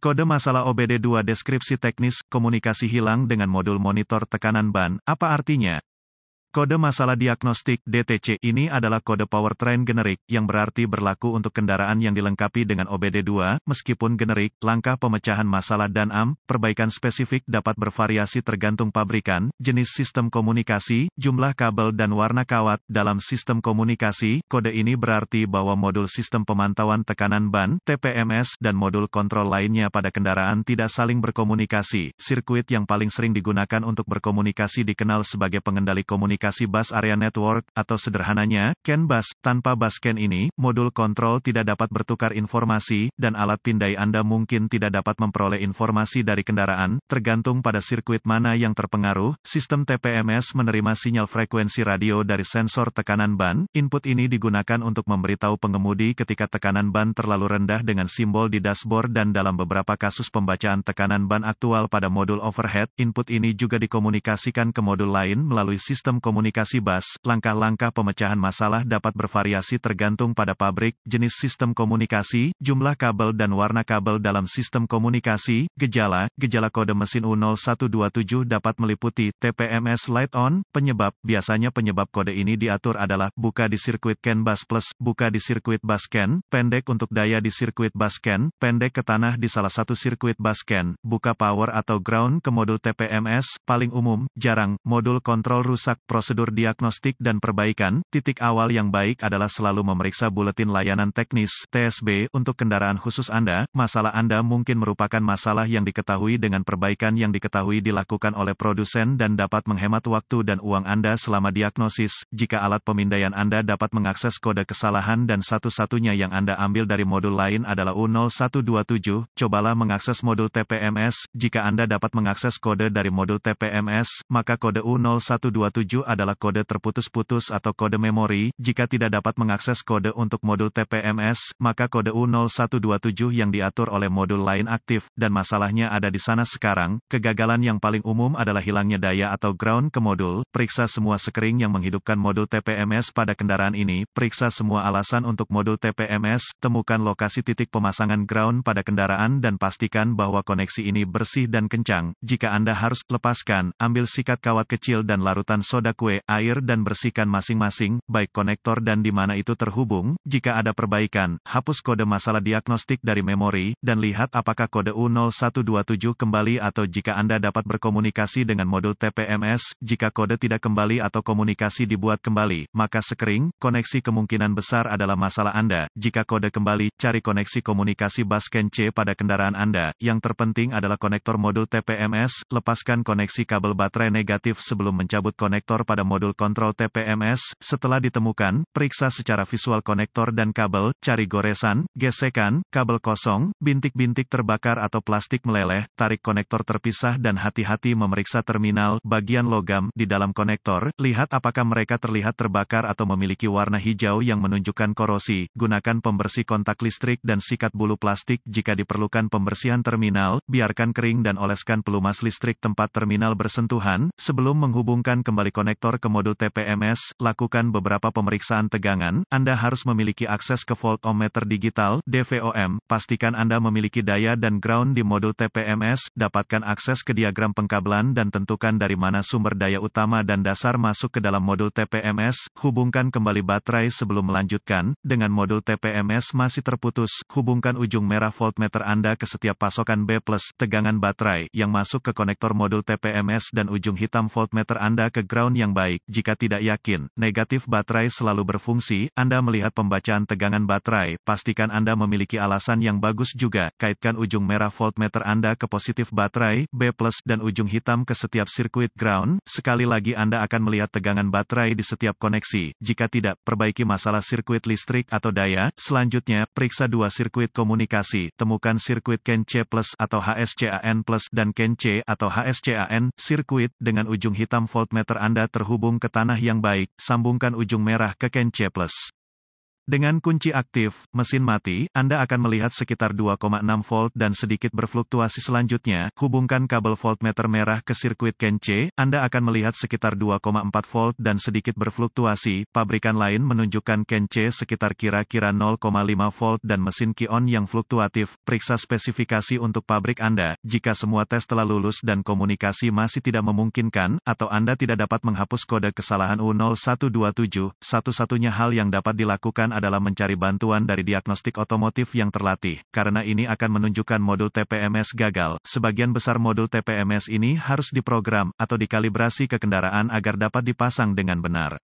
Kode masalah OBD2 deskripsi teknis, komunikasi hilang dengan modul monitor tekanan ban, apa artinya? Kode masalah diagnostik DTC ini adalah kode powertrain generik, yang berarti berlaku untuk kendaraan yang dilengkapi dengan OBD2, meskipun generik, langkah pemecahan masalah dan AM, perbaikan spesifik dapat bervariasi tergantung pabrikan, jenis sistem komunikasi, jumlah kabel dan warna kawat. Dalam sistem komunikasi, kode ini berarti bahwa modul sistem pemantauan tekanan ban, TPMS, dan modul kontrol lainnya pada kendaraan tidak saling berkomunikasi. Sirkuit yang paling sering digunakan untuk berkomunikasi dikenal sebagai pengendali komunikasi aplikasi Bus Area Network, atau sederhananya, CAN Bus. Tanpa Bus CAN ini, modul kontrol tidak dapat bertukar informasi, dan alat pindai Anda mungkin tidak dapat memperoleh informasi dari kendaraan, tergantung pada sirkuit mana yang terpengaruh. Sistem TPMS menerima sinyal frekuensi radio dari sensor tekanan ban. Input ini digunakan untuk memberitahu pengemudi ketika tekanan ban terlalu rendah dengan simbol di dashboard dan dalam beberapa kasus pembacaan tekanan ban aktual pada modul overhead. Input ini juga dikomunikasikan ke modul lain melalui sistem komunikasi komunikasi bus, langkah-langkah pemecahan masalah dapat bervariasi tergantung pada pabrik, jenis sistem komunikasi, jumlah kabel dan warna kabel dalam sistem komunikasi, gejala, gejala kode mesin U0127 dapat meliputi TPMS light on, penyebab, biasanya penyebab kode ini diatur adalah buka di sirkuit CAN bus plus, buka di sirkuit bus CAN, pendek untuk daya di sirkuit bus CAN, pendek ke tanah di salah satu sirkuit bus CAN, buka power atau ground ke modul TPMS, paling umum, jarang, modul kontrol rusak, proses prosedur diagnostik dan perbaikan. Titik awal yang baik adalah selalu memeriksa buletin layanan teknis (TSB) untuk kendaraan khusus Anda. Masalah Anda mungkin merupakan masalah yang diketahui dengan perbaikan yang diketahui dilakukan oleh produsen dan dapat menghemat waktu dan uang Anda selama diagnosis. Jika alat pemindaian Anda dapat mengakses kode kesalahan dan satu-satunya yang Anda ambil dari modul lain adalah U0127, cobalah mengakses modul TPMS. Jika Anda dapat mengakses kode dari modul TPMS, maka kode U0127 adalah kode terputus-putus atau kode memori. Jika tidak dapat mengakses kode untuk modul TPMS, maka kode U0127 yang diatur oleh modul lain aktif, dan masalahnya ada di sana sekarang. Kegagalan yang paling umum adalah hilangnya daya atau ground ke modul. Periksa semua sekering yang menghidupkan modul TPMS pada kendaraan ini. Periksa semua alasan untuk modul TPMS, temukan lokasi titik pemasangan ground pada kendaraan dan pastikan bahwa koneksi ini bersih dan kencang. Jika Anda harus lepaskan, ambil sikat kawat kecil dan larutan soda kue, air dan bersihkan masing-masing, baik konektor dan di mana itu terhubung. Jika ada perbaikan, hapus kode masalah diagnostik dari memori, dan lihat apakah kode U0127 kembali atau jika Anda dapat berkomunikasi dengan modul TPMS, jika kode tidak kembali atau komunikasi dibuat kembali, maka sekering, koneksi kemungkinan besar adalah masalah Anda. Jika kode kembali, cari koneksi komunikasi bus C pada kendaraan Anda. Yang terpenting adalah konektor modul TPMS, lepaskan koneksi kabel baterai negatif sebelum mencabut konektor pada modul kontrol TPMS. Setelah ditemukan, periksa secara visual konektor dan kabel, cari goresan, gesekan, kabel kosong, bintik-bintik terbakar atau plastik meleleh, tarik konektor terpisah dan hati-hati memeriksa terminal bagian logam di dalam konektor. Lihat apakah mereka terlihat terbakar atau memiliki warna hijau yang menunjukkan korosi. Gunakan pembersih kontak listrik dan sikat bulu plastik jika diperlukan pembersihan terminal. Biarkan kering dan oleskan pelumas listrik tempat terminal bersentuhan sebelum menghubungkan kembali konektor detektor komodo TPMS, lakukan beberapa pemeriksaan tegangan, Anda harus memiliki akses ke voltometer digital, DVOM, pastikan Anda memiliki daya dan ground di modul TPMS, dapatkan akses ke diagram pengkabelan dan tentukan dari mana sumber daya utama dan dasar masuk ke dalam modul TPMS, hubungkan kembali baterai sebelum melanjutkan, dengan modul TPMS masih terputus, hubungkan ujung merah voltmeter Anda ke setiap pasokan B+, tegangan baterai, yang masuk ke konektor modul TPMS dan ujung hitam voltmeter Anda ke ground yang baik. Jika tidak yakin, negatif baterai selalu berfungsi, Anda melihat pembacaan tegangan baterai, pastikan Anda memiliki alasan yang bagus juga. Kaitkan ujung merah voltmeter Anda ke positif baterai, B+, dan ujung hitam ke setiap sirkuit ground. Sekali lagi Anda akan melihat tegangan baterai di setiap koneksi. Jika tidak, perbaiki masalah sirkuit listrik atau daya. Selanjutnya, periksa dua sirkuit komunikasi. Temukan sirkuit CAN-C+, atau HSCAN+, dan CAN-C, atau HSCAN, sirkuit, dengan ujung hitam voltmeter Anda terhubung ke tanah yang baik, sambungkan ujung merah ke Ken Plus. Dengan kunci aktif, mesin mati, Anda akan melihat sekitar 2,6 volt dan sedikit berfluktuasi selanjutnya. Hubungkan kabel voltmeter merah ke sirkuit Kenche, Anda akan melihat sekitar 2,4 volt dan sedikit berfluktuasi. Pabrikan lain menunjukkan Kenche sekitar kira-kira 0,5 volt dan mesin Kion yang fluktuatif. Periksa spesifikasi untuk pabrik Anda. Jika semua tes telah lulus dan komunikasi masih tidak memungkinkan, atau Anda tidak dapat menghapus kode kesalahan U0127, satu-satunya hal yang dapat dilakukan adalah adalah mencari bantuan dari diagnostik otomotif yang terlatih, karena ini akan menunjukkan modul TPMS gagal. Sebagian besar modul TPMS ini harus diprogram atau dikalibrasi ke kendaraan agar dapat dipasang dengan benar.